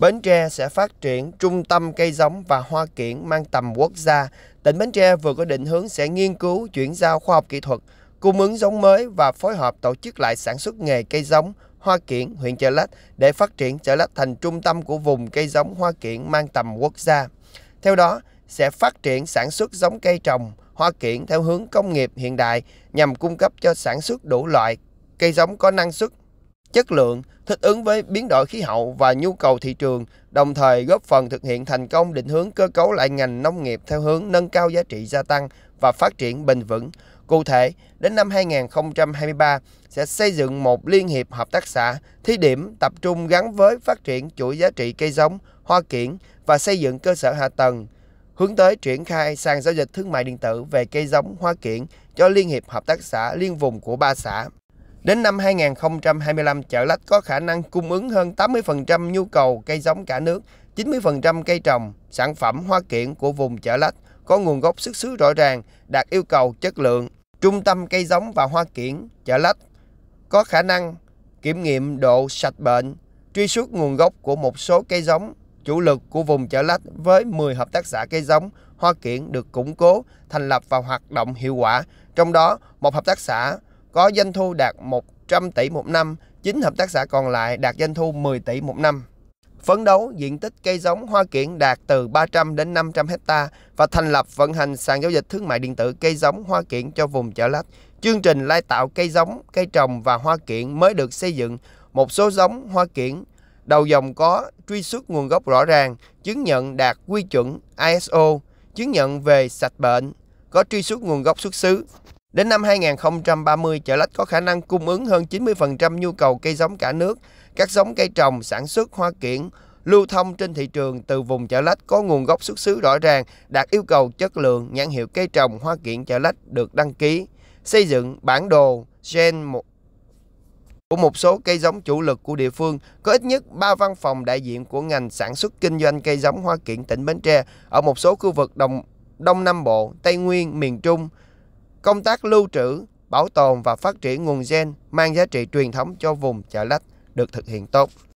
Bến Tre sẽ phát triển trung tâm cây giống và hoa kiển mang tầm quốc gia. Tỉnh Bến Tre vừa có định hướng sẽ nghiên cứu chuyển giao khoa học kỹ thuật, cung ứng giống mới và phối hợp tổ chức lại sản xuất nghề cây giống hoa kiển huyện Chợ Lách để phát triển Chợ Lách thành trung tâm của vùng cây giống hoa kiển mang tầm quốc gia. Theo đó, sẽ phát triển sản xuất giống cây trồng, hoa kiển theo hướng công nghiệp hiện đại nhằm cung cấp cho sản xuất đủ loại cây giống có năng suất chất lượng, thích ứng với biến đổi khí hậu và nhu cầu thị trường, đồng thời góp phần thực hiện thành công định hướng cơ cấu lại ngành nông nghiệp theo hướng nâng cao giá trị gia tăng và phát triển bền vững. Cụ thể, đến năm 2023 sẽ xây dựng một liên hiệp hợp tác xã thí điểm tập trung gắn với phát triển chuỗi giá trị cây giống, hoa kiển và xây dựng cơ sở hạ tầng hướng tới triển khai sàn giao dịch thương mại điện tử về cây giống hoa kiển cho Liên hiệp Hợp tác xã Liên vùng của ba xã Đến năm 2025, chợ lách có khả năng cung ứng hơn 80% nhu cầu cây giống cả nước, 90% cây trồng, sản phẩm hoa kiển của vùng chợ lách có nguồn gốc xuất xứ rõ ràng, đạt yêu cầu chất lượng. Trung tâm cây giống và hoa kiển chợ lách có khả năng kiểm nghiệm độ sạch bệnh, truy xuất nguồn gốc của một số cây giống chủ lực của vùng chợ lách với 10 hợp tác xã cây giống hoa kiển được củng cố, thành lập và hoạt động hiệu quả. Trong đó, một hợp tác xã có doanh thu đạt 100 tỷ một năm, 9 hợp tác xã còn lại đạt doanh thu 10 tỷ một năm. Phấn đấu diện tích cây giống hoa kiển đạt từ 300 đến 500 hecta và thành lập vận hành sàn giao dịch thương mại điện tử cây giống hoa kiển cho vùng chợ lách. Chương trình lai tạo cây giống, cây trồng và hoa kiển mới được xây dựng. Một số giống hoa kiển đầu dòng có truy xuất nguồn gốc rõ ràng, chứng nhận đạt quy chuẩn ISO, chứng nhận về sạch bệnh, có truy xuất nguồn gốc xuất xứ, Đến năm 2030, chợ lách có khả năng cung ứng hơn 90% nhu cầu cây giống cả nước. Các giống cây trồng, sản xuất hoa kiển, lưu thông trên thị trường từ vùng chợ lách có nguồn gốc xuất xứ rõ ràng, đạt yêu cầu chất lượng, nhãn hiệu cây trồng, hoa kiển chợ lách được đăng ký. Xây dựng bản đồ gen 1 của một số cây giống chủ lực của địa phương có ít nhất 3 văn phòng đại diện của ngành sản xuất kinh doanh cây giống hoa kiển tỉnh Bến Tre ở một số khu vực Đồng, Đông Nam Bộ, Tây Nguyên, miền Trung, Công tác lưu trữ, bảo tồn và phát triển nguồn gen mang giá trị truyền thống cho vùng chợ lách được thực hiện tốt.